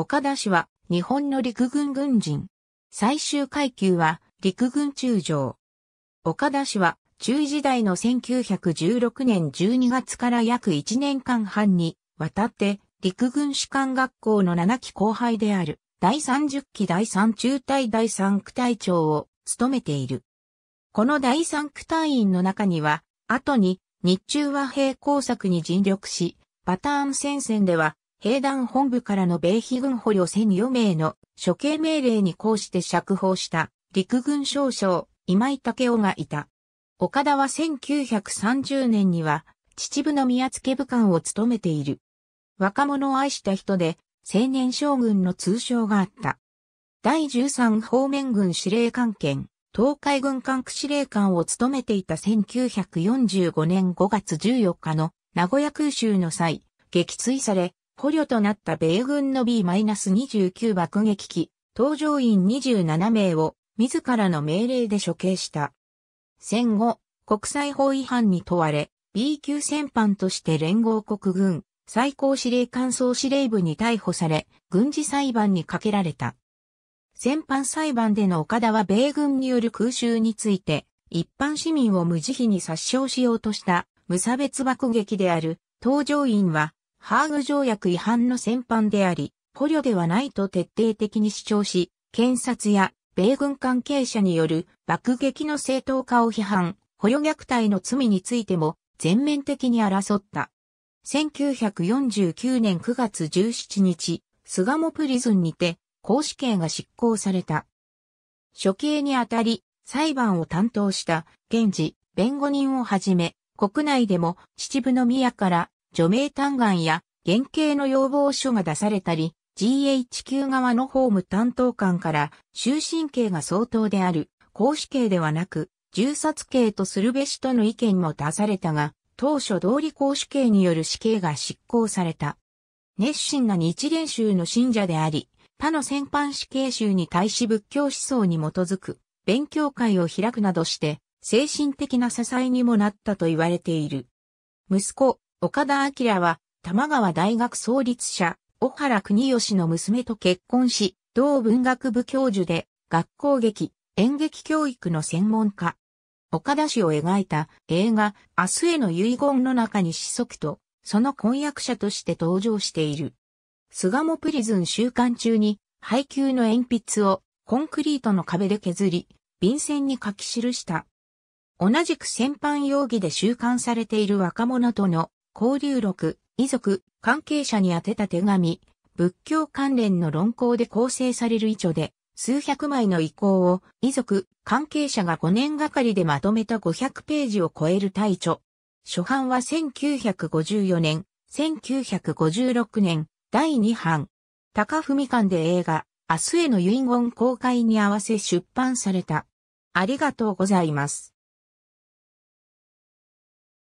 岡田氏は日本の陸軍軍人。最終階級は陸軍中将。岡田氏は中時代の1916年12月から約1年間半にわたって陸軍士官学校の7期後輩である第30期第3中隊第3区隊長を務めている。この第3区隊員の中には後に日中和平工作に尽力し、パターン戦線では兵団本部からの米非軍捕虜千余名の処刑命令に抗して釈放した陸軍少将今井武雄がいた。岡田は1930年には秩父の宮付部官を務めている。若者を愛した人で青年将軍の通称があった。第13方面軍司令官兼東海軍管区司令官を務めていた1945年5月14日の名古屋空襲の際、撃墜され、捕虜となった米軍の B-29 爆撃機、搭乗員27名を自らの命令で処刑した。戦後、国際法違反に問われ、B 級戦犯として連合国軍最高司令官総司令部に逮捕され、軍事裁判にかけられた。戦犯裁判での岡田は米軍による空襲について、一般市民を無慈悲に殺傷しようとした無差別爆撃である、搭乗員はハーグ条約違反の戦犯であり、捕虜ではないと徹底的に主張し、検察や米軍関係者による爆撃の正当化を批判、捕虜虐待の罪についても全面的に争った。1949年9月17日、巣鴨プリズンにて、公死刑が執行された。処刑にあたり、裁判を担当した、検事、弁護人をはじめ、国内でも秩父宮から除名嘆願や原型の要望書が出されたり、GHQ 側の法務担当官から終身刑が相当である、公主刑ではなく、銃殺刑とするべしとの意見も出されたが、当初通り公主刑による死刑が執行された。熱心な日蓮宗の信者であり、他の先般死刑囚に対し仏教思想に基づく勉強会を開くなどして精神的な支えにもなったと言われている。息子、岡田明は、玉川大学創立者、小原国義の娘と結婚し、同文学部教授で、学校劇、演劇教育の専門家。岡田氏を描いた映画、明日への遺言の中に子息と、その婚約者として登場している。菅もプリズン収監中に、配給の鉛筆をコンクリートの壁で削り、便箋に書き記した。同じく戦犯容疑で収監されている若者との交流録、遺族、関係者に宛てた手紙、仏教関連の論考で構成される遺著で、数百枚の意向を遺族、関係者が5年がかりでまとめた500ページを超える大著。初版は1954年、1956年、第2版。高文館で映画、明日への遺言公開に合わせ出版された。ありがとうございます。